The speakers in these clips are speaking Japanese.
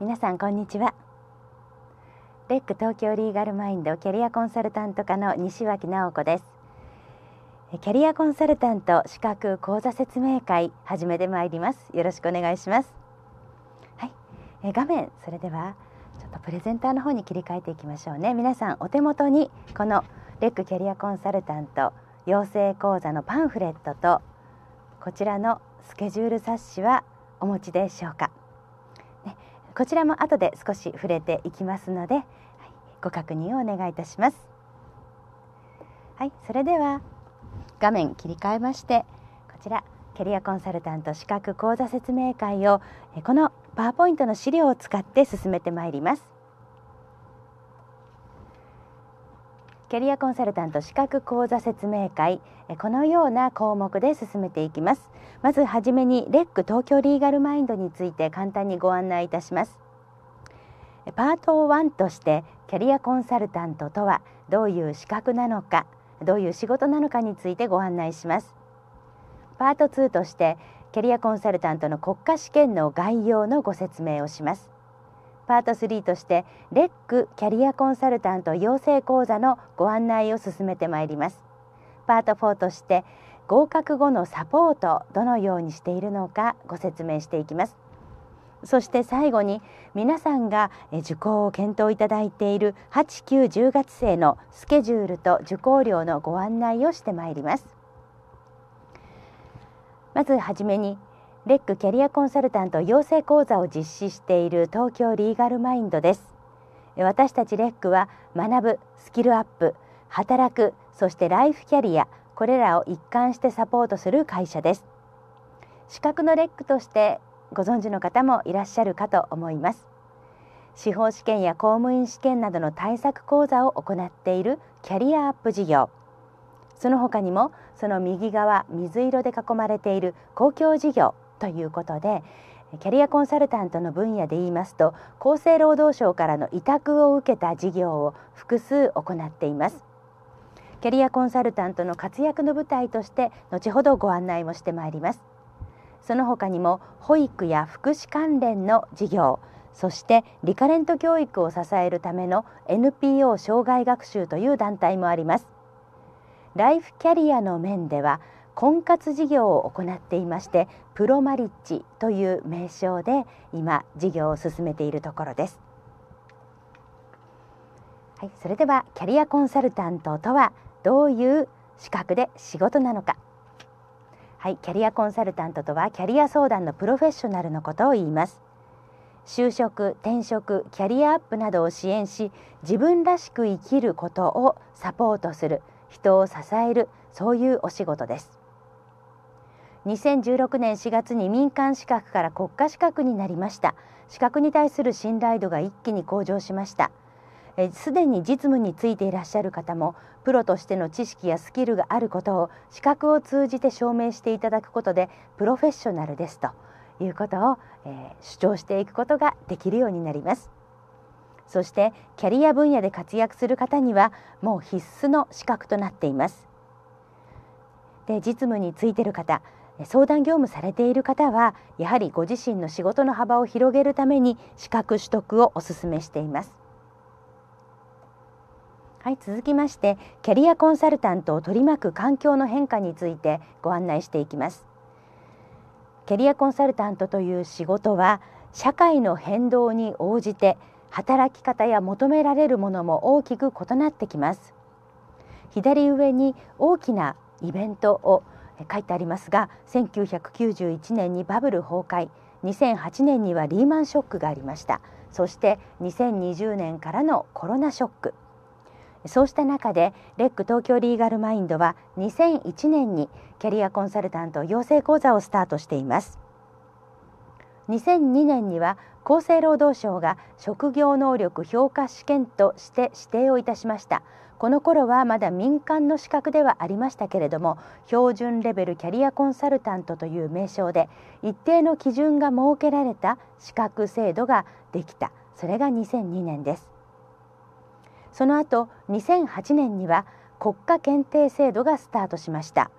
皆さんこんにちはレック東京リーガルマインドキャリアコンサルタント課の西脇直子ですキャリアコンサルタント資格講座説明会始めてまいりますよろしくお願いしますはい、え画面それではちょっとプレゼンターの方に切り替えていきましょうね皆さんお手元にこのレックキャリアコンサルタント養成講座のパンフレットとこちらのスケジュール冊子はお持ちでしょうかこちらも後で少し触れていきますので、はい、ご確認をお願いいたします。はい、それでは画面切り替えましてこちらキャリアコンサルタント資格講座説明会をこのパワーポイントの資料を使って進めてまいります。キャリアコンサルタント資格講座説明会このような項目で進めていきますまずはじめにレック東京リーガルマインドについて簡単にご案内いたしますパート1としてキャリアコンサルタントとはどういう資格なのかどういう仕事なのかについてご案内しますパート2としてキャリアコンサルタントの国家試験の概要のご説明をしますパート3としてレックキャリアコンサルタント養成講座のご案内を進めてまいりますパート4として合格後のサポートどのようにしているのかご説明していきますそして最後に皆さんが受講を検討いただいている8、9、10月生のスケジュールと受講料のご案内をしてまいりますまずはじめにレックキャリアコンサルタント養成講座を実施している東京リーガルマインドです私たちレックは学ぶスキルアップ働くそしてライフキャリアこれらを一貫してサポートする会社です資格のレックとしてご存知の方もいらっしゃるかと思います司法試験や公務員試験などの対策講座を行っているキャリアアップ事業その他にもその右側水色で囲まれている公共事業ということでキャリアコンサルタントの分野で言いますと厚生労働省からの委託を受けた事業を複数行っていますキャリアコンサルタントの活躍の舞台として後ほどご案内もしてまいりますその他にも保育や福祉関連の事業そしてリカレント教育を支えるための NPO 障害学習という団体もありますライフキャリアの面では婚活事業を行っていましてプロマリッジという名称で今事業を進めているところです、はい、それではキャリアコンサルタントとはどういう資格で仕事なのかはい、キャリアコンサルタントとはキャリア相談のプロフェッショナルのことを言います就職転職キャリアアップなどを支援し自分らしく生きることをサポートする人を支えるそういうお仕事です2016年4月に民間資格から国家資格になりました資格に対する信頼度が一気に向上しましたすでに実務についていらっしゃる方もプロとしての知識やスキルがあることを資格を通じて証明していただくことでプロフェッショナルですということを、えー、主張していくことができるようになりますそしてキャリア分野で活躍する方にはもう必須の資格となっていますで実務についてる方相談業務されている方はやはりご自身の仕事の幅を広げるために資格取得をお勧めしていますはい続きましてキャリアコンサルタントを取り巻く環境の変化についてご案内していきますキャリアコンサルタントという仕事は社会の変動に応じて働き方や求められるものも大きく異なってきます左上に大きなイベントを書いてありますが1991年にバブル崩壊2008年にはリーマンショックがありましたそして2020年からのコロナショックそうした中でレック東京リーガルマインドは2001年にキャリアコンサルタント養成講座をスタートしています2002年には厚生労働省が職業能力評価試験として指定をいたしましたこの頃はまだ民間の資格ではありましたけれども標準レベルキャリアコンサルタントという名称で一定の基準が設けられた資格制度ができたそれが2002年ですその後2008年には国家検定制度がスタートしました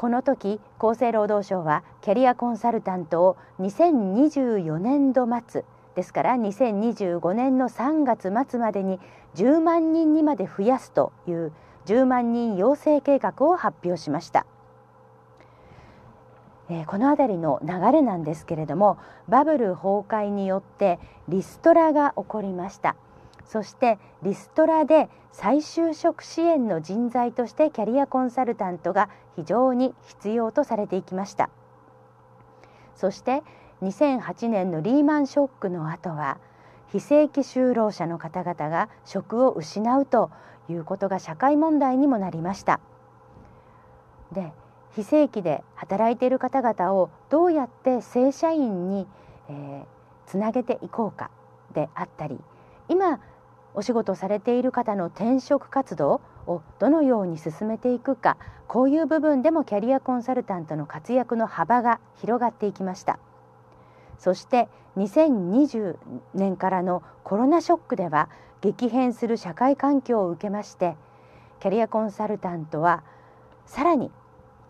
この時厚生労働省はキャリアコンサルタントを2024年度末ですから2025年の3月末までに10万人にまで増やすという10万人養成計画を発表しました。えこの辺りの流れなんですけれどもバブル崩壊によってリストラが起こりましたそしてリストラで再就職支援の人材としてキャリアコンサルタントが非常に必要とされていきましたそして2008年のリーマンショックの後は非正規就労者の方々が職を失うということが社会問題にもなりましたで非正規で働いている方々をどうやって正社員に、えー、つなげていこうかであったり今お仕事されている方の転職活動をどのように進めていくかこういう部分でもキャリアコンサルタントの活躍の幅が広がっていきましたそして2020年からのコロナショックでは激変する社会環境を受けましてキャリアコンサルタントはさらに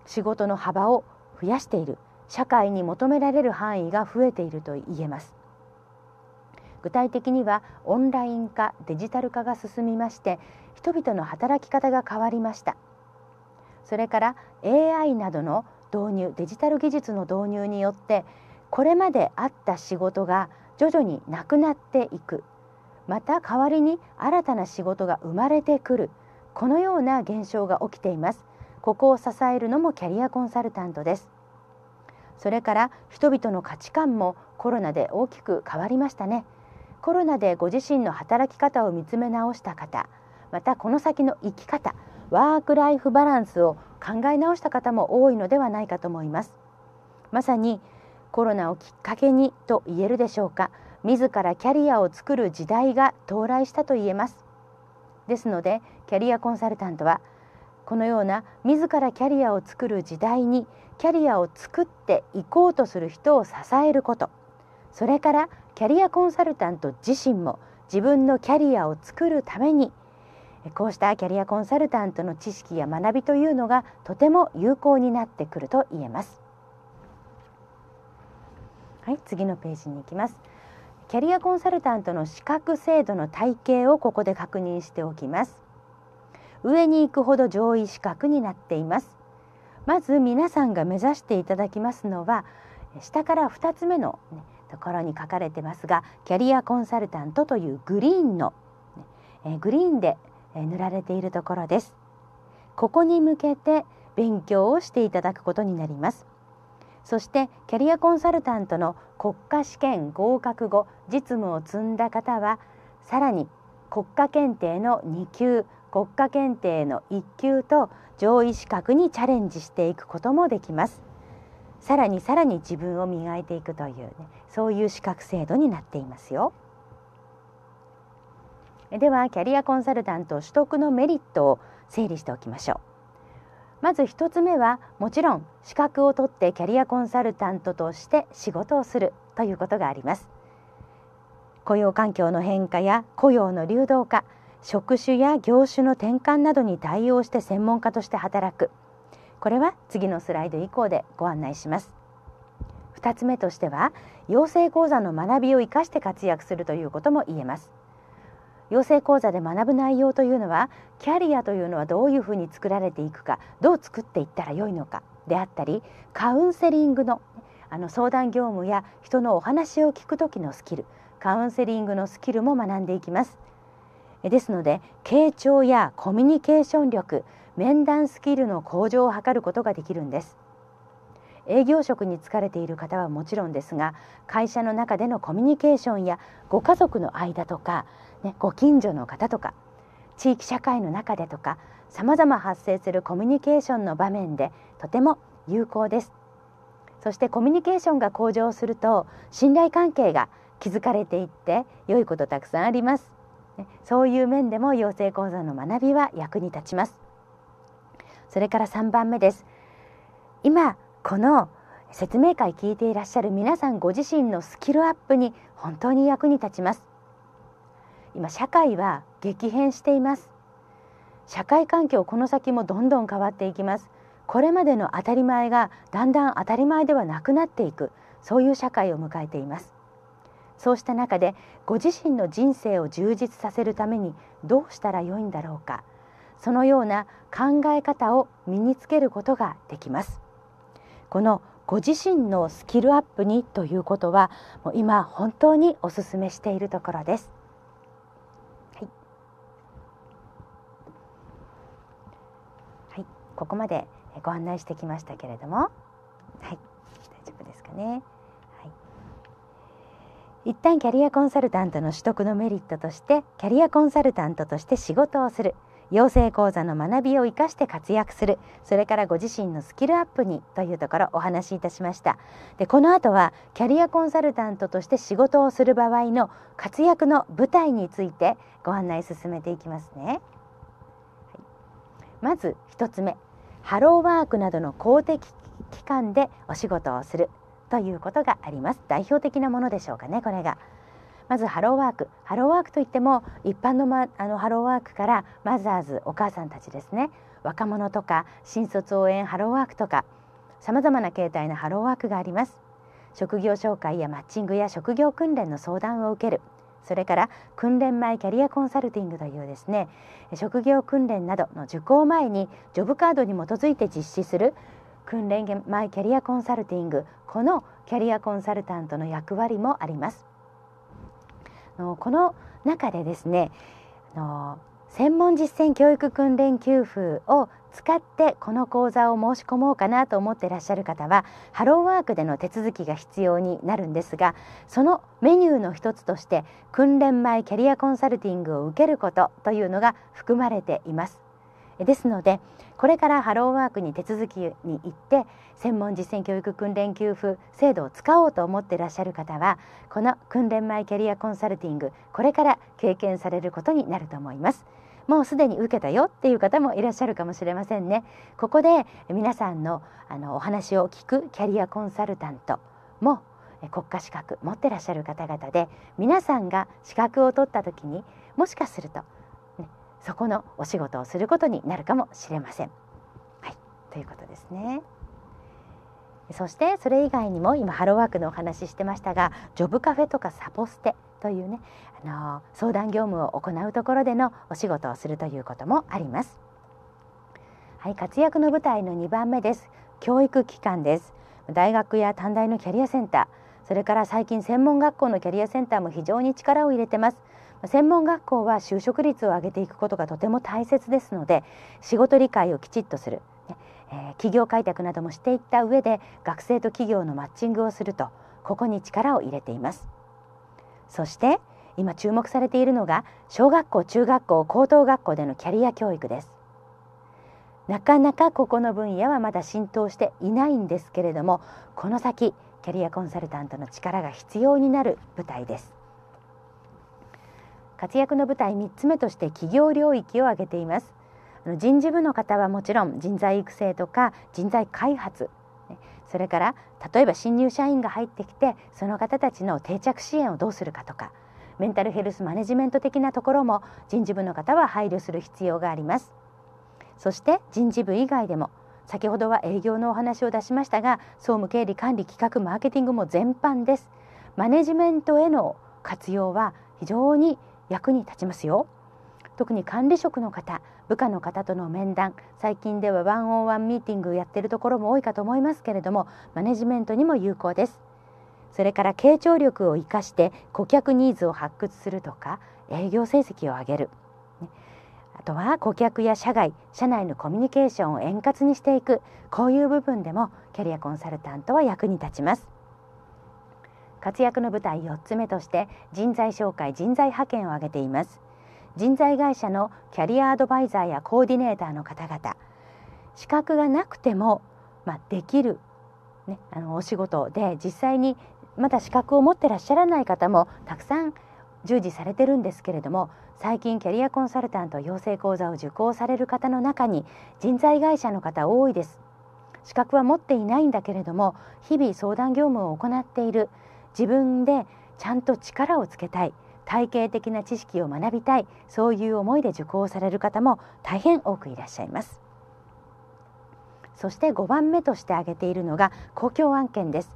仕事の幅を増やしている社会に求められる範囲が増えていると言えます具体的にはオンライン化デジタル化が進みまして人々の働き方が変わりましたそれから AI などの導入デジタル技術の導入によってこれまであった仕事が徐々になくなっていくまた代わりに新たな仕事が生まれてくるこのような現象が起きていますここを支えるのもキャリアコンサルタントですそれから人々の価値観もコロナで大きく変わりましたねコロナでご自身の働き方を見つめ直した方またこの先の生き方ワーク・ライフ・バランスを考え直した方も多いのではないかと思いますまさにコロナをきっかけにと言えるでしょうか自らキャリアを作る時代が到来したと言えますですのでキャリアコンサルタントはこのような自らキャリアを作る時代にキャリアを作っていこうとする人を支えることそれからキャリアコンサルタント自身も自分のキャリアを作るためにこうしたキャリアコンサルタントの知識や学びというのがとても有効になってくると言えます。はい、次のページに行きます。キャリアコンサルタントの資格制度の体系をここで確認しておきます。上に行くほど上位資格になっています。まず皆さんが目指していただきますのは下から2つ目の、ね、ところに書かれてますがキャリアコンサルタントというグリーンの、えグリーンで塗られているところですここに向けて勉強をしていただくことになりますそしてキャリアコンサルタントの国家試験合格後実務を積んだ方はさらに国家検定の2級国家検定の1級と上位資格にチャレンジしていくこともできますさらにさらに自分を磨いていくという、ね、そういう資格制度になっていますよ。ではキャリアコンサルタント取得のメリットを整理しておきましょう。まず一つ目はもちろん資格を取ってキャリアコンサルタントとして仕事をするということがあります。雇用環境の変化や雇用の流動化職種や業種の転換などに対応して専門家として働くこれは次のスライド以降でご案内します2つ目としては養成講座の学びを生かして活躍するということも言えます養成講座で学ぶ内容というのはキャリアというのはどういうふうに作られていくかどう作っていったらよいのかであったりカウンセリングのあの相談業務や人のお話を聞く時のスキルカウンセリングのスキルも学んでいきますですので傾聴やコミュニケーション力面談スキルの向上を図ることができるんです営業職に疲れている方はもちろんですが会社の中でのコミュニケーションやご家族の間とか、ね、ご近所の方とか地域社会の中でとかさまざま発生するコミュニケーションの場面でとても有効ですそしてコミュニケーションが向上すると信頼関係が築かれていって良いことたくさんありますそういう面でも養成講座の学びは役に立ちますそれから3番目です今この説明会聞いていらっしゃる皆さんご自身のスキルアップに本当に役に立ちます今社会は激変しています社会環境この先もどんどん変わっていきますこれまでの当たり前がだんだん当たり前ではなくなっていくそういう社会を迎えていますそうした中でご自身の人生を充実させるためにどうしたらよいんだろうかそのような考え方を身につけることができますこのご自身のスキルアップにということはもう今本当にお勧めしているところです、はい、はい、ここまでご案内してきましたけれどもはい大丈夫ですかね一旦キャリアコンサルタントの取得のメリットとしてキャリアコンサルタントとして仕事をする養成講座の学びを生かして活躍するそれからご自身のスキルアップにというところお話しいたしましたでこの後はキャリアコンサルタントとして仕事をする場合の活躍の舞台についてご案内進めていきますね、はい、まず1つ目ハローワークなどの公的機関でお仕事をするということがあります代表的なものでしょうかねこれがまずハローワークハローワークといっても一般の,、ま、あのハローワークからマザーズお母さんたちですね若者とか新卒応援ハローワークとかさまざまな形態のハローワークがあります職業紹介やマッチングや職業訓練の相談を受けるそれから訓練前キャリアコンサルティングというですね職業訓練などの受講前にジョブカードに基づいて実施する訓練前キャリアコンサルティングこのキャリアコンサルタントの役割もありますのこの中でですねの専門実践教育訓練給付を使ってこの講座を申し込もうかなと思っていらっしゃる方はハローワークでの手続きが必要になるんですがそのメニューの一つとして訓練前キャリアコンサルティングを受けることというのが含まれていますですのでこれからハローワークに手続きに行って専門実践教育訓練給付制度を使おうと思っていらっしゃる方はこの訓練前キャリアコンサルティングこれから経験されることになると思います。もうすでに受けたよっていう方もいらっしゃるかもしれませんね。ここで皆さんのあのお話を聞くキャリアコンサルタントも国家資格持ってらっしゃる方々で皆さんが資格を取った時にもしかするとそこのお仕事をすることになるかもしれません。はい、ということですね。そしてそれ以外にも今ハローワークのお話ししてましたがジョブカフェとかサポステというねあの相談業務を行うところでのお仕事をするということもあります。はい、活躍の舞台の2番目です教育機関です大学や短大のキャリアセンターそれから最近専門学校のキャリアセンターも非常に力を入れてます専門学校は就職率を上げていくことがとても大切ですので仕事理解をきちっとする、えー、企業開拓などもしていった上で学生と企業のマッチングをするとここに力を入れていますそして今注目されているのが小学校中学校高等学校でのキャリア教育ですなかなかここの分野はまだ浸透していないんですけれどもこの先キャリアコンサルタントの力が必要になる舞台です活躍の舞台3つ目として企業領域を挙げています人事部の方はもちろん人材育成とか人材開発それから例えば新入社員が入ってきてその方たちの定着支援をどうするかとかメンタルヘルスマネジメント的なところも人事部の方は配慮する必要がありますそして人事部以外でも先ほどは営業のお話を出しましたが総務経理管理企画マーケティングも全般ですマネジメントへの活用は非常に役に立ちますよ特に管理職の方部下の方との面談最近ではワンオンワンミーティングやってるところも多いかと思いますけれどもマネジメントにも有効ですそれから傾聴力を生かして顧客ニーズを発掘するとか営業成績を上げるあとは顧客や社外社内のコミュニケーションを円滑にしていくこういう部分でもキャリアコンサルタントは役に立ちます活躍の舞台4つ目として人材紹介人材派遣を挙げています人材会社のキャリアアドバイザーやコーディネーターの方々資格がなくても、まあ、できる、ね、あのお仕事で実際にまだ資格を持ってらっしゃらない方もたくさん従事されてるんですけれども最近キャリアコンサルタント養成講座を受講される方の中に人材会社の方多いです資格は持っていないんだけれども日々相談業務を行っている自分でちゃんと力をつけたい体系的な知識を学びたいそういう思いで受講される方も大変多くいらっしゃいます。そして5番目として挙げているのが公共案件です。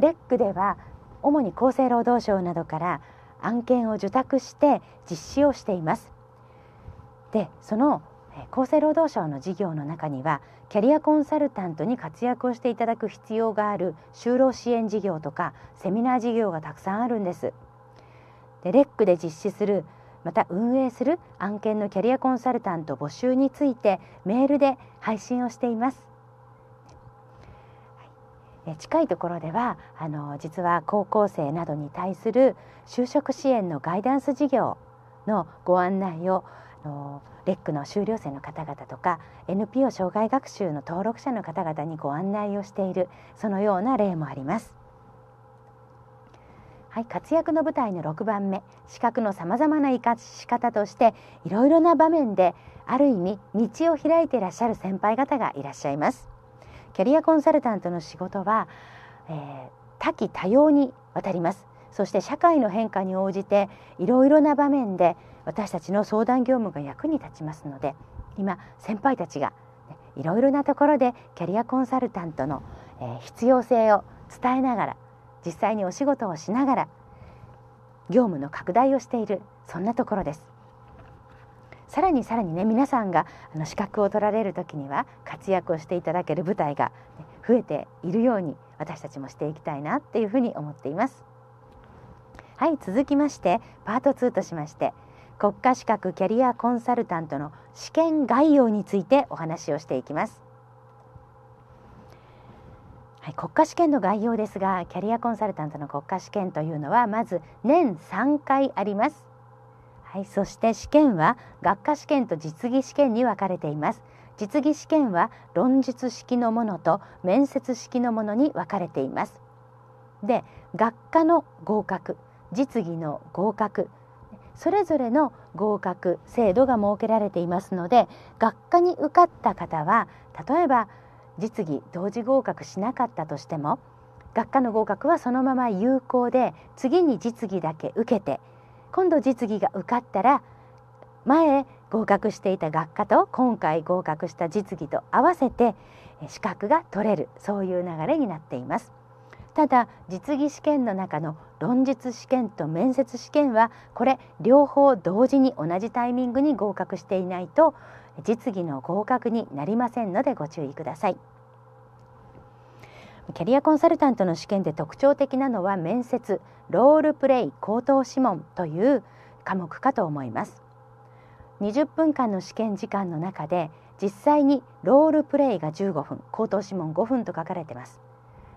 レックでは主に厚生労働省などから案件を受託して実施をしています。でその厚生労働省の事業の中にはキャリアコンサルタントに活躍をしていただく必要がある就労支援事業とかセミナー事業がたくさんあるんです。でレックで実施するまた運営する案件のキャリアコンサルタント募集についてメールで配信をしています。近いところではあの実は高校生などに対する就職支援のガイダンス事業のご案内をのレックの修了生の方々とか NPO 障害学習の登録者の方々にご案内をしているそのような例もあります。はい、活躍の舞台の6番目資格のさまざまな生かし方としていろいろな場面である意味道を開いていらっしゃる先輩方がいらっしゃいます。キャリアコンサルタントの仕事は、えー、多岐多様にわたりますそして社会の変化に応じていろいろな場面で私たちの相談業務が役に立ちますので今先輩たちが、いろいろなところでキャリアコンサルタントの、え必要性を伝えながら実際にお仕事をしながら業務の拡大をしているそんなところです。さらにさらにね皆さんがあの資格を取られる時には活躍をしていただける舞台が、増えているように私たちもしていきたいなっていうふうに思っています。はい続きましてパート2としまして国家資格キャリアコンサルタントの試験概要についてお話をしていきます、はい、国家試験の概要ですがキャリアコンサルタントの国家試験というのはまず年3回ありますはい、そして試験は学科試験と実技試験に分かれています実技試験は論述式のものと面接式のものに分かれていますで学科の合格実技の合格それぞれの合格制度が設けられていますので学科に受かった方は例えば実技同時合格しなかったとしても学科の合格はそのまま有効で次に実技だけ受けて今度実技が受かったら前合格していた学科と今回合格した実技と合わせて資格が取れるそういう流れになっています。ただ実技試験の中の論述試験と面接試験はこれ両方同時に同じタイミングに合格していないと実技の合格になりませんのでご注意ください。キャリアコンサルタントの試験で特徴的なのは面接ロールプレイ口頭諮問という科目かと思います20分間の試験時間の中で実際にロールプレイが15分口頭諮問5分と書かれてます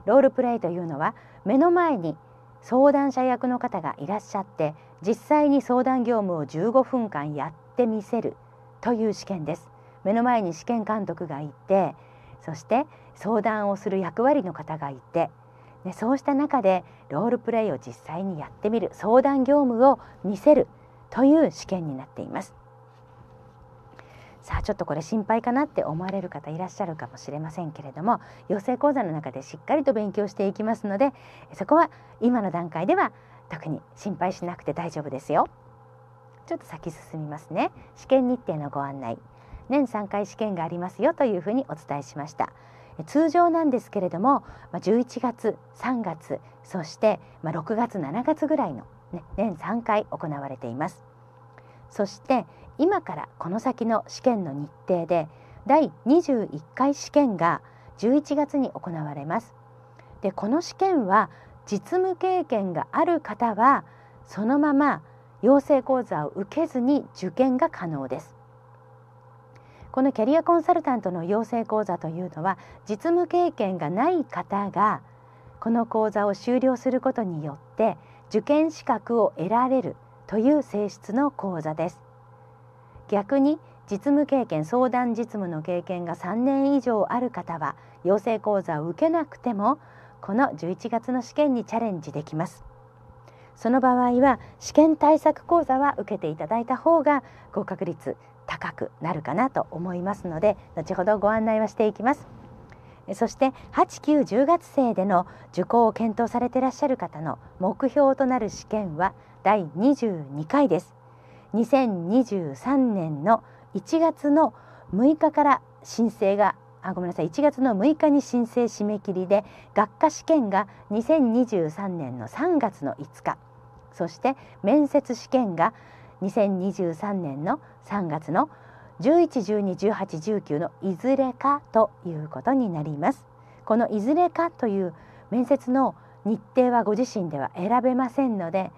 ロールプレイというのは目の前に相談者役の方がいらっしゃって実際に相談業務を15分間やってみせるという試験です目の前に試験監督がいてそして相談をする役割の方がいて、でそうした中でロールプレイを実際にやってみる相談業務を見せるという試験になっていますさあちょっとこれ心配かなって思われる方いらっしゃるかもしれませんけれども養成講座の中でしっかりと勉強していきますのでそこは今の段階では特に心配しなくて大丈夫ですよ。ちょっと先進みますね試験日程のご案内年3回試験がありますよというふうにお伝えしました通常なんですけれども11月3月そして6月7月ぐらいの、ね、年3回行われていますそして今からこの先の試験の日程で第21回試験が11月に行われますでこの試験は実務経験がある方はそのまま養成講座を受けずに受験が可能ですこのキャリアコンサルタントの養成講座というのは実務経験がない方がこの講座を修了することによって受験資格を得られるという性質の講座です逆に実務経験相談実務の経験が3年以上ある方は養成講座を受けなくてもこの11月の試験にチャレンジできますその場合は試験対策講座は受けていただいた方が合格率高くなるかなと思いますので後ほどご案内はしていきますそして8、9、10月生での受講を検討されていらっしゃる方の目標となる試験は第22回です2023年の1月の6日から申請があごめんなさい1月の6日に申請締め切りで学科試験が2023年の3月の5日そして面接試験が2023年の3月の11121819のいずれかということになります。このいずれかという面接の日程はご自身では選べませんので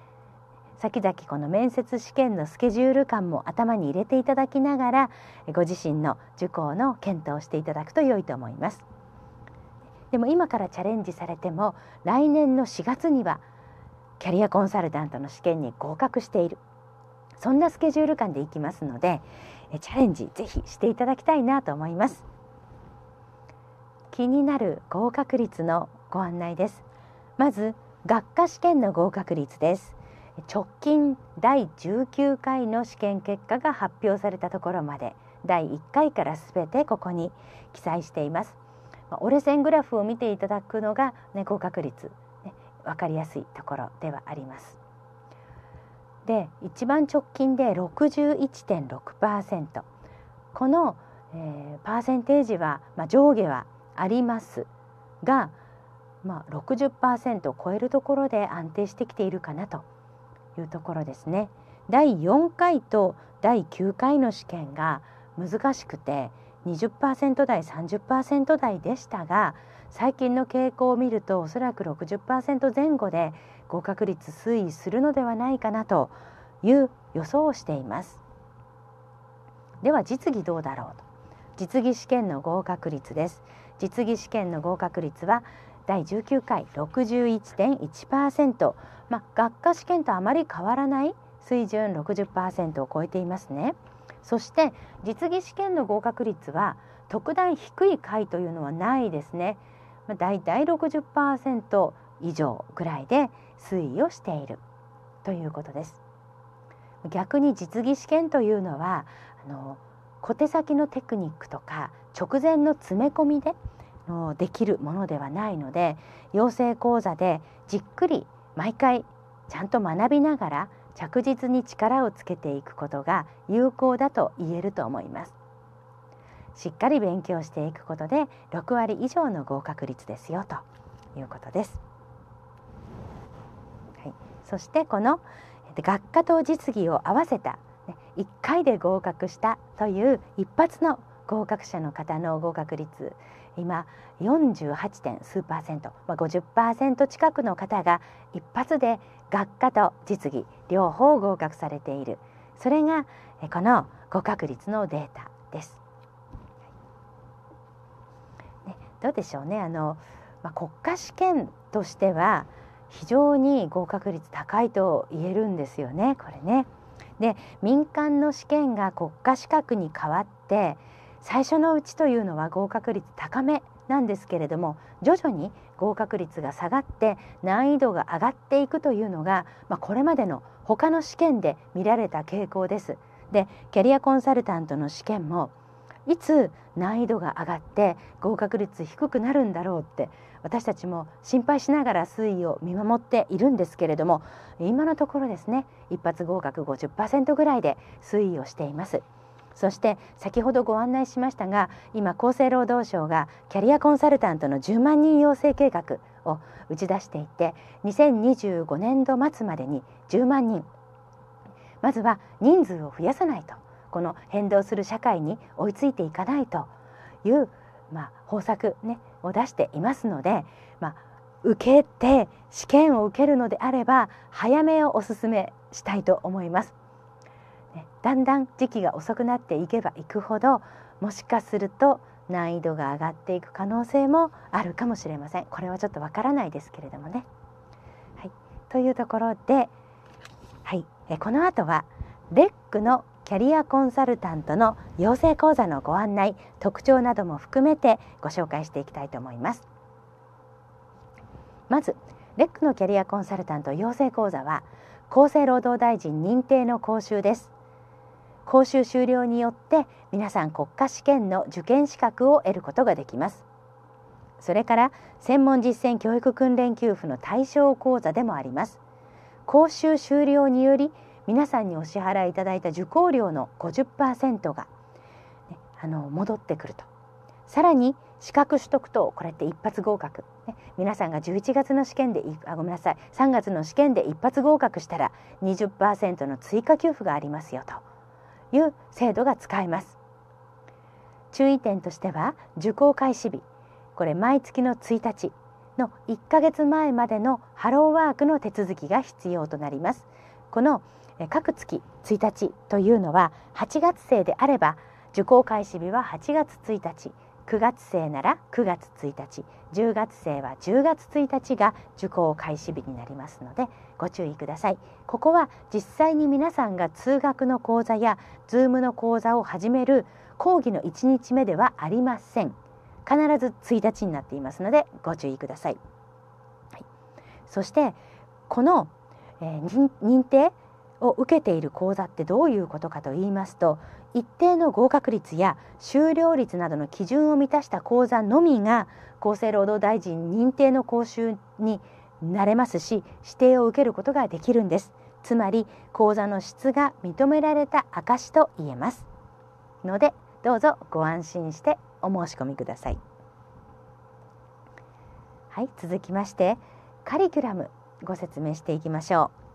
先々この面接試験のスケジュール感も頭に入れていただきながらご自身の受講の検討をしていただくと良いと思います。でも今からチャレンジされても来年の4月にはキャリアコンサルタントの試験に合格しているそんなスケジュール感でいきますのでチャレンジぜひしていただきたいなと思います。気になる合格率のご案内です。まず学科試験の合格率です。直近第19回の試験結果が発表されたところまで第1回から全てここに記載しています。折れ線グラフを見ていただくのが、ね、合格率、ね、分かりやすいところではあります。で一番直近で61.6%この、えー、パーセンテージは、まあ、上下はありますが、まあ、60%を超えるところで安定してきているかなというところですね。第4回と第9回の試験が難しくて20%台30%台でしたが最近の傾向を見るとおそらく60%前後で合格率推移するのではないかなという予想をしていますでは実技どうだろうと実技試験の合格率です実技試験の合格率は第19回61.1%、まあ、学科試験とあまり変わらない水準60%を超えていますね。そして実技試験の合格率は特段低い回というのはないですね。まあ、大体60%以上ぐらいで推移をしているということです。逆に実技試験というのはあの小手先のテクニックとか直前の詰め込みでのできるものではないので養成講座でじっくり毎回ちゃんと学びながら着実に力をつけていくことが有効だと言えると思いますしっかり勉強していくことで6割以上の合格率ですよということです、はい、そしてこの学科と実技を合わせた1回で合格したという一発の合格者の方の合格率今48点数パーセント、まあ、50%近くの方が一発で学科と実技両方合格されているそれがこの合格率のデータです。ね、どうでしょうねあの、まあ、国家試験としては非常に合格率高いと言えるんですよねこれね。で民間の試験が国家資格に変わって最初のうちというのは合格率高めなんですけれども徐々に合格率が下がって難易度が上がっていくというのが、まあ、これまでの他の試験で見られた傾向です。でキャリアコンサルタントの試験もいつ難易度が上がって合格率低くなるんだろうって私たちも心配しながら推移を見守っているんですけれども今のところですね一発合格50%ぐらいで推移をしています。そして先ほどご案内しましたが今厚生労働省がキャリアコンサルタントの10万人養成計画を打ち出していて2025年度末までに10万人まずは人数を増やさないとこの変動する社会に追いついていかないという、まあ、方策、ね、を出していますので、まあ、受けて試験を受けるのであれば早めをおすすめしたいと思います。だんだん時期が遅くなっていけばいくほどもしかすると難易度が上がっていく可能性もあるかもしれませんこれはちょっとわからないですけれどもね。はい、というところで、はい、えこの後はレックのキャリアコンサルタントの養成講座のご案内特徴なども含めてご紹介していきたいと思います。まずレックのキャリアコンサルタント養成講座は厚生労働大臣認定の講習です講習終了によって皆さん国家試験の受験資格を得ることができますそれから専門実践教育訓練給付の対象講座でもあります講習終了により皆さんにお支払いいただいた受講料の50%が、ね、あの戻ってくるとさらに資格取得等これって一発合格、ね、皆さんが11月の試験であごめんなさい3月の試験で一発合格したら20%の追加給付がありますよという制度が使えます注意点としては受講開始日これ毎月の1日の1ヶ月前までのハローワークの手続きが必要となりますこの各月1日というのは8月生であれば受講開始日は8月1日9月生なら9月1日10月生は10月1日が受講開始日になりますのでご注意くださいここは実際に皆さんが通学の講座や Zoom の講座を始める講義の1日目ではありません必ず1日になっていますのでご注意ください、はい、そしてこの、えー、認定を受けている講座ってどういうことかと言いますと一定の合格率や修了率などの基準を満たした講座のみが厚生労働大臣認定の講習になれますし指定を受けることができるんですつまり講座の質が認められた証と言えますのでどうぞご安心してお申し込みくださいはい続きましてカリキュラムご説明していきましょう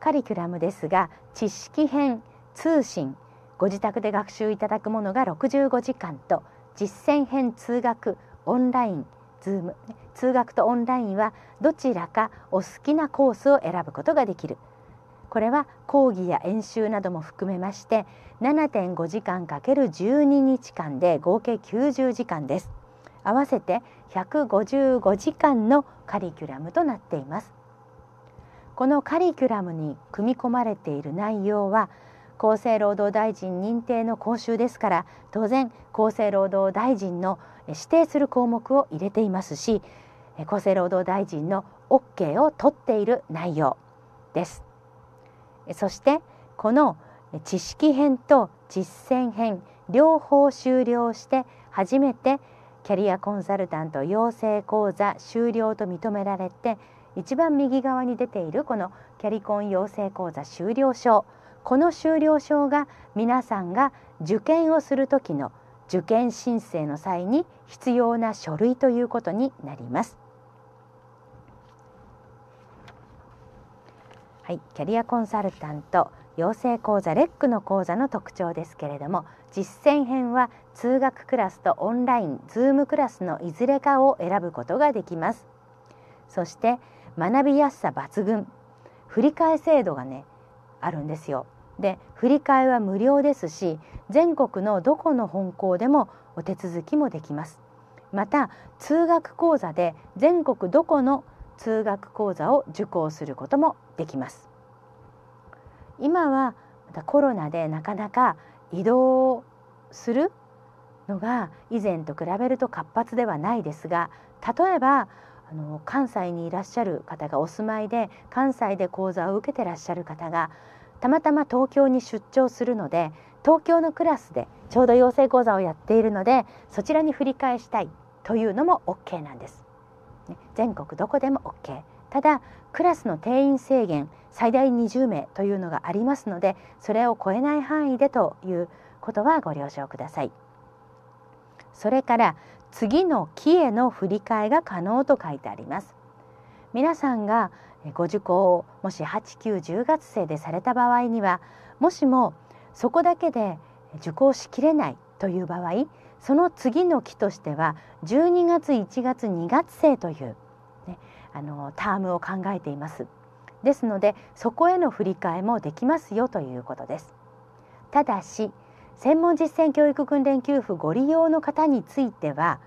カリキュラムですが知識編通信ご自宅で学習いただくものが65時間と実践編通学オンラインズーム通学とオンラインはどちらかお好きなコースを選ぶことができるこれは講義や演習なども含めまして7.5時間 ×12 日間で合計90時間です合わせて155時間のカリキュラムとなっていますこのカリキュラムに組み込まれている内容は厚生労働大臣認定の講習ですから当然厚生労働大臣の指定する項目を入れていますし厚生労働大臣の OK を取っている内容ですそしてこの知識編と実践編両方終了して初めてキャリアコンサルタント養成講座終了と認められて一番右側に出ているこのキャリコン養成講座修了証この修了証が皆さんが受験をする時の受験申請の際に必要な書類ということになります。はい、キャリアコンサルタント養成講座レックの講座の特徴ですけれども実践編は通学クラスとオンラインズームクラスのいずれかを選ぶことができますそして学びやすさ抜群振り替え制度がねあるんですよ。で振り替えは無料ですし全国のどこの本校でもお手続きもできます。また通学講座で全国どこの通学講座を受講することもできます。今はまたコロナでなかなか移動するのが以前と比べると活発ではないですが例えばあの関西にいらっしゃる方がお住まいで関西で講座を受けてらっしゃる方がたまたま東京に出張するので東京のクラスでちょうど養成講座をやっているのでそちらに振り返したいというのも OK なんです。ね、全国どこでも OK ただクラスの定員制限最大20名というのがありますのでそれを超えない範囲でということはご了承ください。それから次の期への振り替えが可能と書いてあります皆さんがご受講をもし8、9、10月生でされた場合にはもしもそこだけで受講しきれないという場合その次の期としては12月1月2月生という、ね、あのタームを考えていますですのでそこへの振り替えもできますよということですただし専門実践教育訓練給付ご利用の方については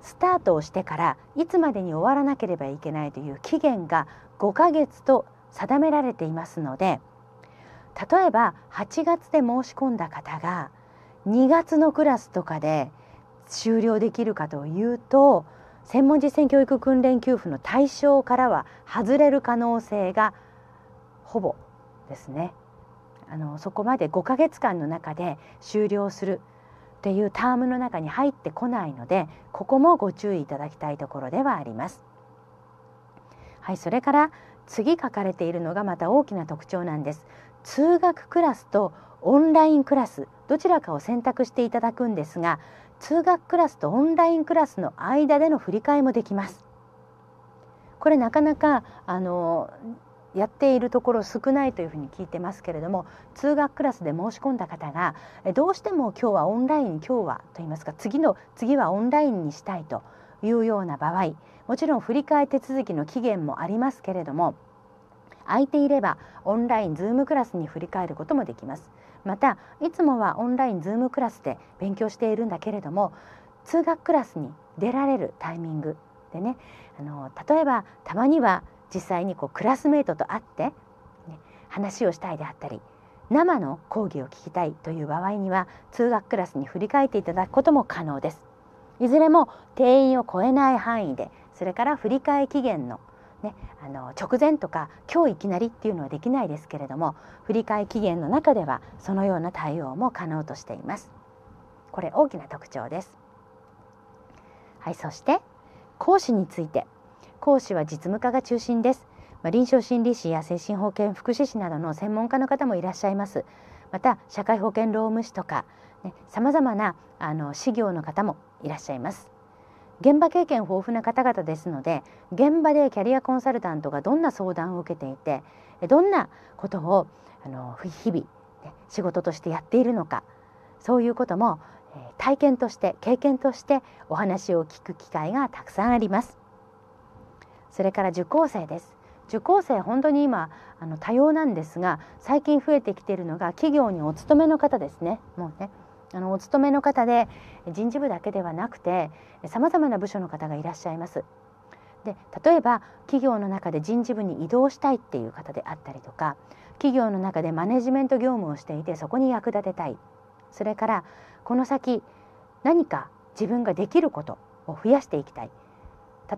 スタートをしてからいつまでに終わらなければいけないという期限が5ヶ月と定められていますので例えば8月で申し込んだ方が2月のクラスとかで終了できるかというと専門実践教育訓練給付の対象からは外れる可能性がほぼですねあのそこまで5ヶ月間の中で終了するっていうタームの中に入ってこないのでここもご注意いただきたいところではあります。はい、それから次書かれているのがまた大きな特徴なんです。通学クラスとオンラインクラスどちらかを選択していただくんですが通学クラスとオンラインクラスの間での振り替えもできます。これなかなかあのやっているところ少ないというふうに聞いてますけれども通学クラスで申し込んだ方がどうしても今日はオンライン今日はと言いますか次の次はオンラインにしたいというような場合もちろん振り替え手続きの期限もありますけれども空いていればオンラインズームクラスに振り返ることもできますまたいつもはオンラインズームクラスで勉強しているんだけれども通学クラスに出られるタイミングでねあの例えばたまには実際にこうクラスメートと会って、ね、話をしたいであったり生の講義を聞きたいという場合には通学クラスに振り返っていただくことも可能です。いずれも定員を超えない範囲でそれから振り替え期限の,、ね、あの直前とか今日いきなりっていうのはできないですけれども振り替え期限の中ではそのような対応も可能としています。これ大きな特徴です。はい、そして講師について講師は実務家が中心です。まあ、臨床心理士や精神保健福祉士などの専門家の方もいらっしゃいます。また社会保険労務士とかさまざまなあの事業の方もいらっしゃいます。現場経験豊富な方々ですので現場でキャリアコンサルタントがどんな相談を受けていてどんなことをあの日々、ね、仕事としてやっているのかそういうことも体験として経験としてお話を聞く機会がたくさんあります。それから受講生です受講生本当に今あの多様なんですが最近増えてきているのが企業にお勤めの方ですねもうねあのお勤めの方で人事部だけではなくてさまざまな部署の方がいらっしゃいます。で例えば企業の中で人事部に移動したいっていう方であったりとか企業の中でマネジメント業務をしていてそこに役立てたいそれからこの先何か自分ができることを増やしていきたい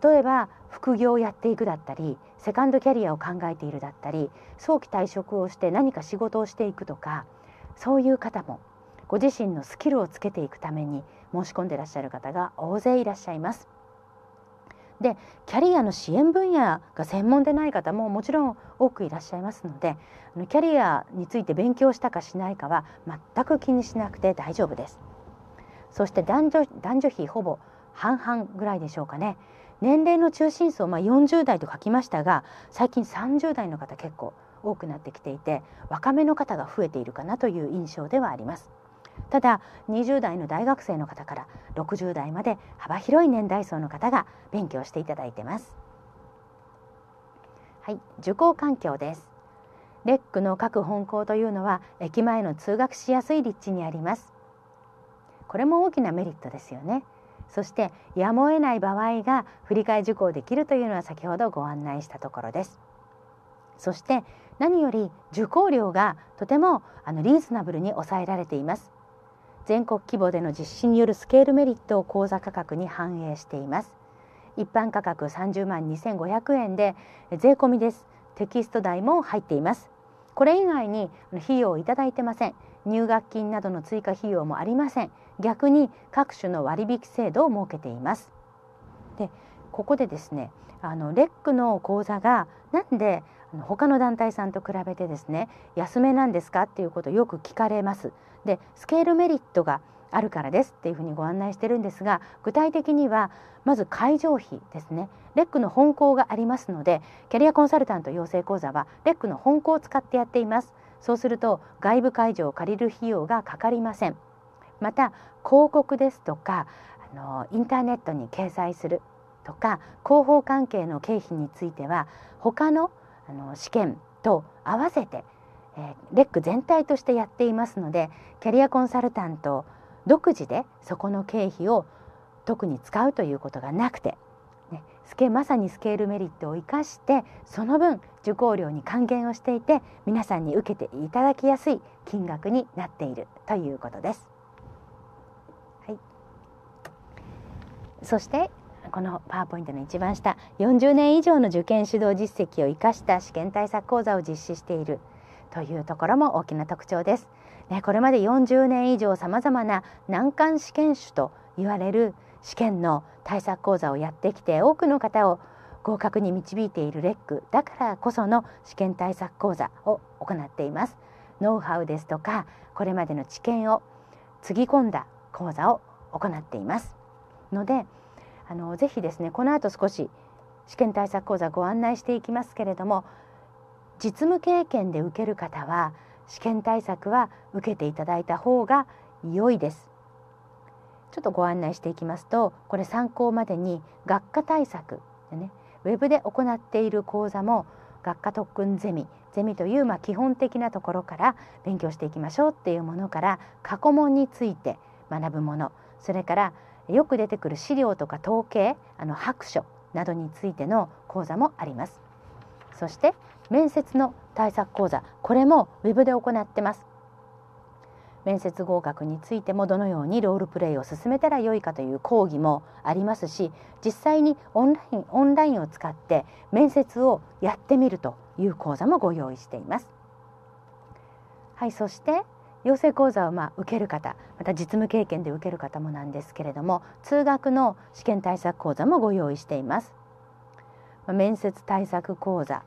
例えば副業をやっていくだったりセカンドキャリアを考えているだったり早期退職をして何か仕事をしていくとかそういう方もご自身のスキルをつけていくために申し込んでいらっしゃる方が大勢いらっしゃいます。でキャリアの支援分野が専門でない方ももちろん多くいらっしゃいますのでキャリアについて勉強したかしないかは全く気にしなくて大丈夫ですそして男女男女比ほぼ半々ぐらいでしょうかね年齢の中心層、まあ、40代と書きましたが最近30代の方結構多くなってきていて若めの方が増えているかなという印象ではあります。ただ20代の大学生の方から60代まで幅広い年代層の方が勉強していただいてます。はい、受講環境です。レックの各本校というのは駅前の通学しやすい立地にあります。これも大きなメリットですよね。そしてやむを得ない場合が振替受講できるというのは先ほどご案内したところですそして何より受講料がとてもあのリーズナブルに抑えられています全国規模での実施によるスケールメリットを口座価格に反映しています一般価格三十万二千五百円で税込みですテキスト代も入っていますこれ以外に費用をいただいてません入学金などの追加費用もありません逆に各種の割引制度を設けています。でここでですねあのレックの講座がなんで他の団体さんと比べてですね安めなんですかっていうことをよく聞かれます。でスケールメリットがあるからですっていうふうにご案内してるんですが具体的にはまず会場費ですねレックの本校がありますのでキャリアコンサルタント養成講座はレックの本校を使ってやっていますそうすると外部会場を借りる費用がかかりませんまた広告ですとかあのインターネットに掲載するとか広報関係の経費については他のあの試験と合わせて、えー、レック全体としてやっていますのでキャリアコンサルタント独自でそこの経費を特に使うということがなくて、ね、スケまさにスケールメリットを生かしてその分受講料に還元をしていて皆さんに受けていただきやすい金額になっているということです。そしてこのパワーポイントの一番下40年以上の受験指導実績を生かした試験対策講座を実施しているというところも大きな特徴です。ね、これまで40年以上さまざまな難関試験種と言われる試験の対策講座をやってきて多くの方を合格に導いているレックだからこその試験対策講座を行っています。ノウハウですとかこれまでの知見をつぎ込んだ講座を行っています。のであのぜひですねこの後少し試験対策講座ご案内していきますけれども実務経験で受ける方は試験対策は受けていただいた方が良いです。ちょっとご案内していきますとこれ参考までに学科対策でねウェブで行っている講座も学科特訓ゼミゼミというまあ基本的なところから勉強していきましょうっていうものから過去問について学ぶものそれからよく出てくる資料とか統計あの白書などについての講座もありますそして面接の対策講座これも web で行ってます面接合格についてもどのようにロールプレイを進めたらよいかという講義もありますし実際にオンラインオンラインを使って面接をやってみるという講座もご用意しています。はい、そして養成講座をま受ける方また実務経験で受ける方もなんですけれども通学の試験対策講座もご用意しています。ま面接対策講座、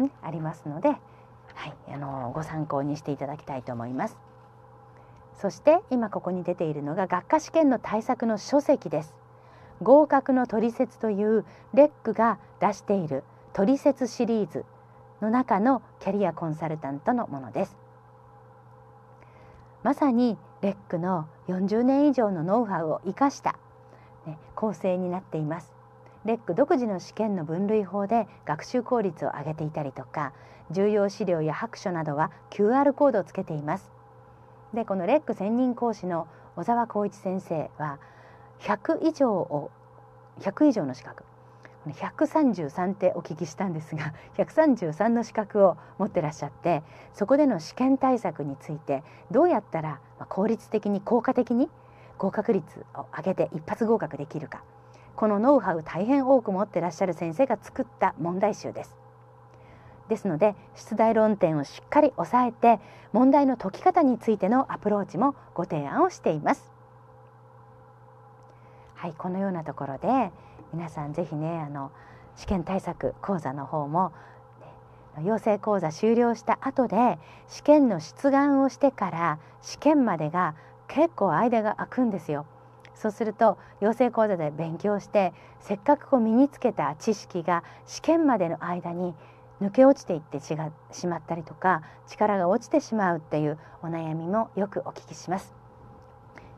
ね、ありますので、はい、あのご参考にしていただきたいと思います。そして今ここに出ているのが学科試験の対策の書籍です。合格の取説というレックが出している取説シリーズの中のキャリアコンサルタントのものです。まさにベックの40年以上のノウハウを生かした、ね、構成になっています。レック独自の試験の分類法で学習効率を上げていたりとか重要資料や白書などは QR コードをつけています。でこのレック専任講師の小沢光一先生は100以上を100以上の資格133てお聞きしたんですが133 の資格を持ってらっしゃってそこでの試験対策についてどうやったら効率的に効果的に合格率を上げて一発合格できるかこのノウハウ大変多く持ってらっしゃる先生が作った問題集です。ですので出題論点をしっかり押さえて問題の解き方についてのアプローチもご提案をしています。はい、このようなところで皆さんぜひねあの試験対策講座の方も養成講座終了した後で試験の出願をしてから試験までが結構間が空くんですよ。そうすると養成講座で勉強してせっかくこう身につけた知識が試験までの間に抜け落ちていってしまったりとか力が落ちてしまうっていうお悩みもよくお聞きします。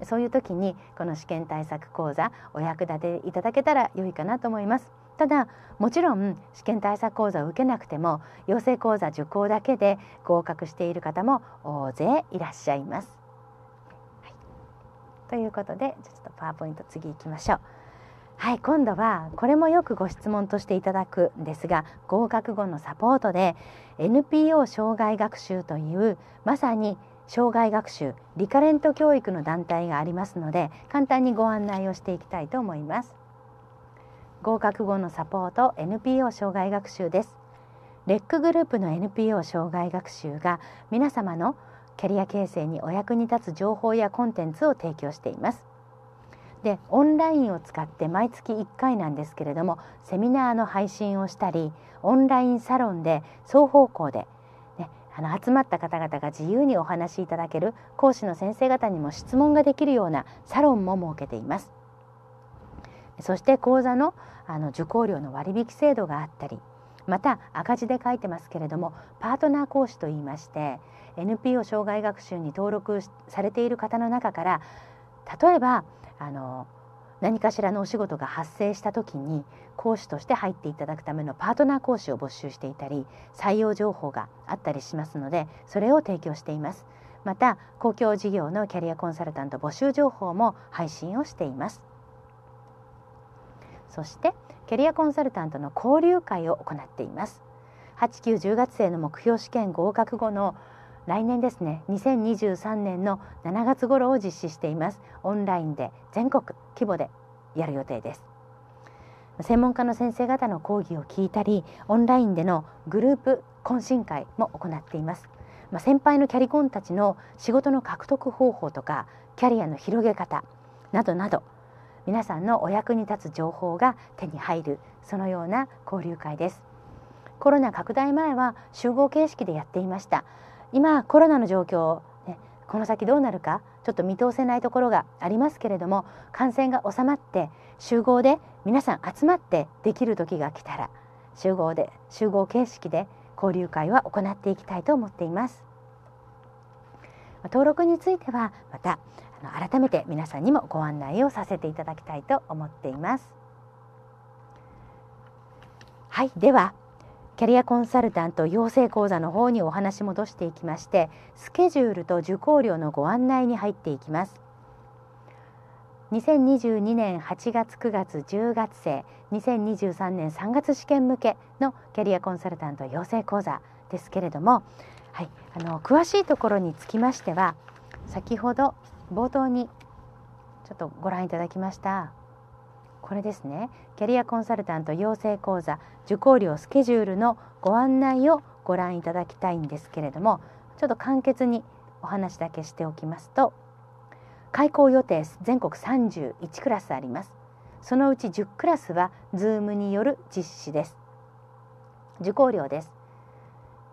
そういう時にこの試験対策講座お役立ていただけたら良いかなと思います。ただもちろん試験対策講座を受けなくても養成講座受講だけで合格している方も大勢いらっしゃいます。はい、ということでちょっとパワーポイント次行きましょう。はい今度はこれもよくご質問としていただくんですが合格後のサポートで NPO 障害学習というまさに障害学習リカレント教育の団体がありますので簡単にご案内をしていきたいと思います合格後のサポート NPO 障害学習ですレックグループの NPO 障害学習が皆様のキャリア形成にお役に立つ情報やコンテンツを提供していますでオンラインを使って毎月1回なんですけれどもセミナーの配信をしたりオンラインサロンで双方向であの集まった方々が自由にお話しいただける講師の先生方にも質問ができるようなサロンも設けていますそして講座のあの受講料の割引制度があったりまた赤字で書いてますけれどもパートナー講師といいまして NPO 障害学習に登録されている方の中から例えばあの何かしらのお仕事が発生した時に講師として入っていただくためのパートナー講師を募集していたり採用情報があったりしますのでそれを提供していますまた公共事業のキャリアコンサルタント募集情報も配信をしていますそしてキャリアコンサルタントの交流会を行っています8、9、10月生の目標試験合格後の来年ですね2023年の7月頃を実施していますオンラインで全国規模でやる予定です専門家の先生方の講義を聞いたりオンラインでのグループ懇親会も行っていますまあ、先輩のキャリコンたちの仕事の獲得方法とかキャリアの広げ方などなど皆さんのお役に立つ情報が手に入るそのような交流会ですコロナ拡大前は集合形式でやっていました今コロナの状況、ね、この先どうなるかちょっと見通せないところがありますけれども感染が収まって集合で皆さん集まってできる時が来たら集合で集合形式で交流会は行っていきたいと思っています登録についてはまた改めて皆さんにもご案内をさせていただきたいと思っていますはいではキャリアコンサルタント養成講座の方にお話戻していきましてスケジュールと受講料のご案内に入っていきます2022年8月9月10月生2023年3月試験向けのキャリアコンサルタント養成講座ですけれども、はい、あの詳しいところにつきましては先ほど冒頭にちょっとご覧いただきましたこれですねキャリアコンサルタント養成講座受講料スケジュールのご案内をご覧いただきたいんですけれどもちょっと簡潔にお話だけしておきますと開講予定全国31クラスありますそのうち10クラスは Zoom による実施です受講料です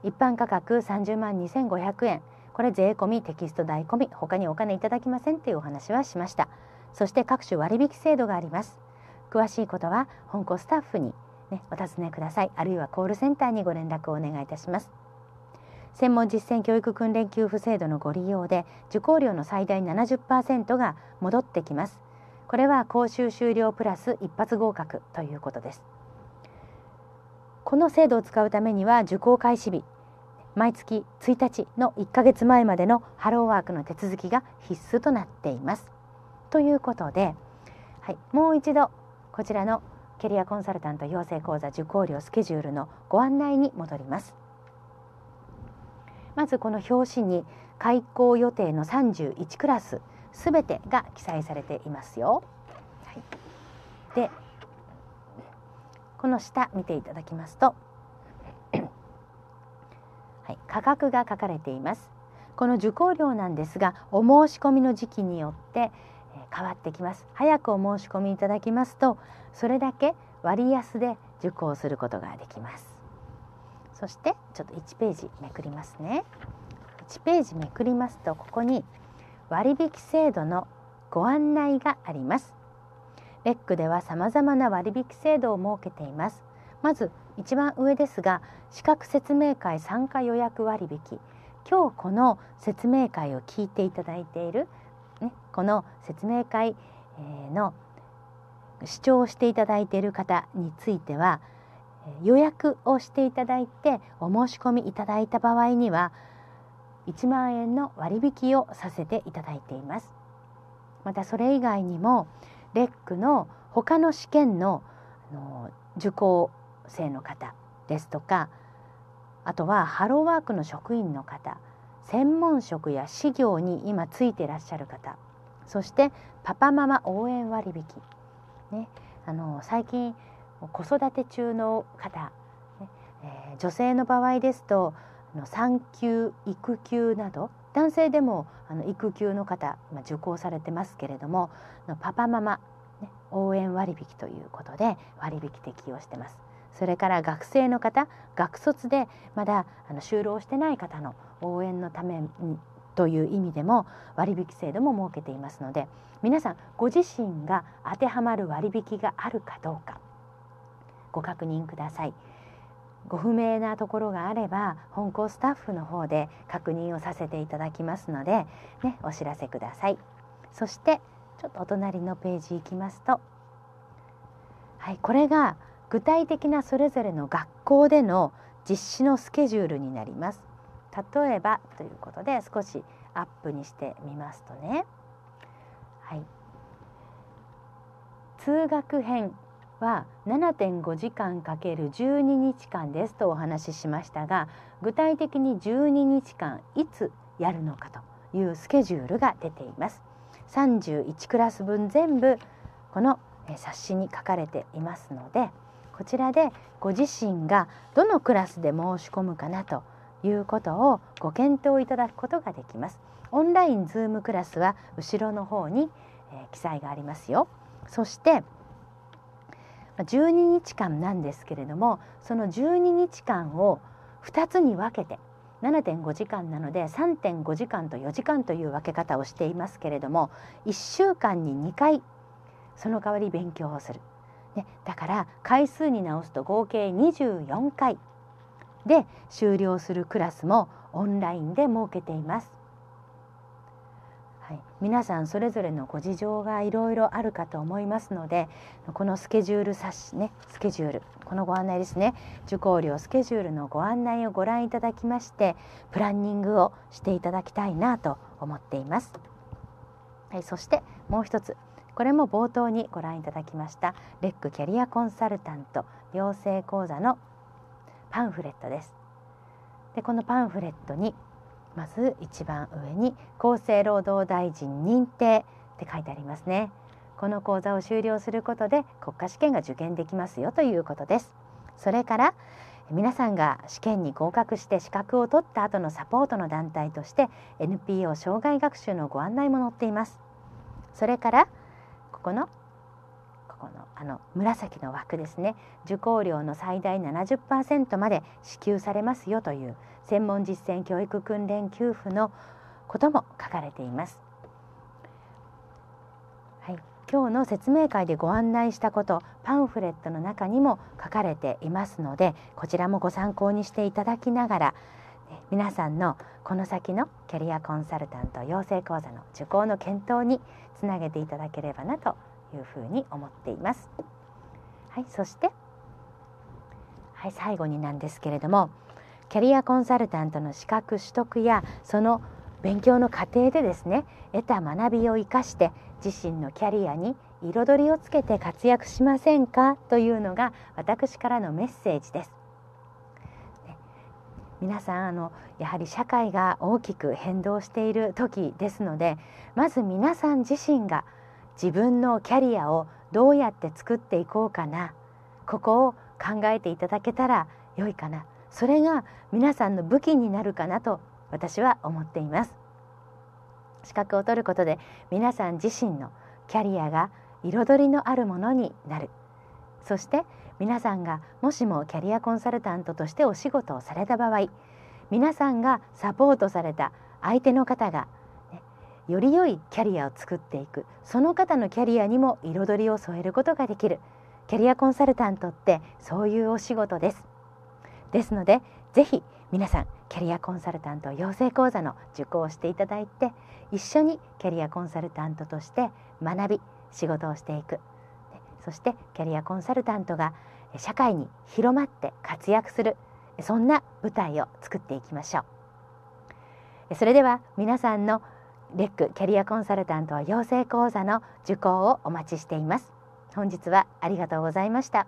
一般価格30万2500円これ税込テキスト代込み他にお金いただきませんというお話はしましたそして各種割引制度があります詳しいことは本校スタッフに、ね、お尋ねくださいあるいはコールセンターにご連絡をお願いいたします。専門実践教育訓練給付制度のご利用で受講料の最大70%が戻ってきます。これは講習終了プラス一発合格ということです。この制度を使うためには受講開始日毎月1日の1ヶ月前までのハローワークの手続きが必須となっています。ということで、はい、もう一度こちらのキャリアコンサルタント養成講座受講料スケジュールのご案内に戻りますまずこの表紙に開講予定の31クラスすべてが記載されていますよ、はい、でこの下見ていただきますと、はい、価格が書かれていますこの受講料なんですがお申し込みの時期によって変わってきます早くお申し込みいただきますとそれだけ割安で受講することができますそしてちょっと1ページめくりますね1ページめくりますとここに割引制度のご案内がありますレックでは様々な割引制度を設けていますまず一番上ですが資格説明会参加予約割引今日この説明会を聞いていただいているね、この説明会の視聴していただいている方については予約をしていただいてお申し込みいただいた場合には1万円の割引をさせていただいていますまたそれ以外にもレックの他の試験の受講生の方ですとかあとはハローワークの職員の方専門職や事業に今ついていらっしゃる方そしてパパママ応援割引、ね、あの最近子育て中の方、ねえー、女性の場合ですと産休育休など男性でもあの育休の方、まあ、受講されてますけれどものパパママ、ね、応援割引ということで割引適用してます。それから学生の方学卒でまだあの就労してない方の応援のためという意味でも割引制度も設けていますので皆さんご自身が当てはまる割引があるかどうかご確認ください。ご不明なところがあれば本校スタッフの方で確認をさせていただきますので、ね、お知らせください。そしてちょっとお隣のページ行きますと、はい、これが具体的なそれぞれの学校での実施のスケジュールになります例えばということで少しアップにしてみますとね、はい、通学編は7.5時間かける12日間ですとお話ししましたが具体的に12日間いつやるのかというスケジュールが出ています31クラス分全部この冊子に書かれていますのでこちらでご自身がどのクラスで申し込むかなということをご検討いただくことができます。オンラインズームクラスは後ろの方に、え記載がありますよ。そして12日間なんですけれどもその12日間を2つに分けて7.5時間なので3.5時間と4時間という分け方をしていますけれども1週間に2回その代わり勉強をするね、だから回数に直すと合計24回で終了するクラスもオンラインで設けています。はい、皆さんそれぞれのご事情がいろいろあるかと思いますのでこのスケジュール冊子ねスケジュールこのご案内ですね受講料スケジュールのご案内をご覧いただきましてプランニングをしていただきたいなと思っています。はい、そしてもう一つこれも冒頭にご覧いただきましたレックキャリアコンサルタント養成講座のパンフレットですでこのパンフレットにまず一番上に厚生労働大臣認定って書いてありますねこの講座を終了することで国家試験が受験できますよということですそれから皆さんが試験に合格して資格を取った後のサポートの団体として NPO 障害学習のご案内も載っていますそれからこのここのあの紫の枠ですね受講料の最大70%まで支給されますよという専門実践教育訓練給付のことも書かれています。はい、今日の説明会でご案内したことパンフレットの中にも書かれていますのでこちらもご参考にしていただきながら皆さんのこの先のキャリアコンサルタント養成講座の受講の検討につなげていただければなというふうに思っています。はい、そして、はい、最後になんですけれどもキャリアコンサルタントの資格取得やその勉強の過程でですね得た学びを生かして自身のキャリアに彩りをつけて活躍しませんかというのが私からのメッセージです。皆さんあのやはり社会が大きく変動している時ですのでまず皆さん自身が自分のキャリアをどうやって作っていこうかなここを考えていただけたら良いかなそれが皆さんの武器になるかなと私は思っています資格を取ることで皆さん自身のキャリアが彩りのあるものになるそして皆さんがもしもキャリアコンサルタントとしてお仕事をされた場合皆さんがサポートされた相手の方が、ね、より良いキャリアを作っていくその方のキャリアにも彩りを添えることができるキャリアコンサルタントってそういうお仕事です。ですので是非皆さんキャリアコンサルタント養成講座の受講をしていただいて一緒にキャリアコンサルタントとして学び仕事をしていくそしてキャリアコンサルタントが社会に広まって活躍するそんな舞台を作っていきましょうそれでは皆さんのレックキャリアコンサルタント養成講座の受講をお待ちしています本日はありがとうございました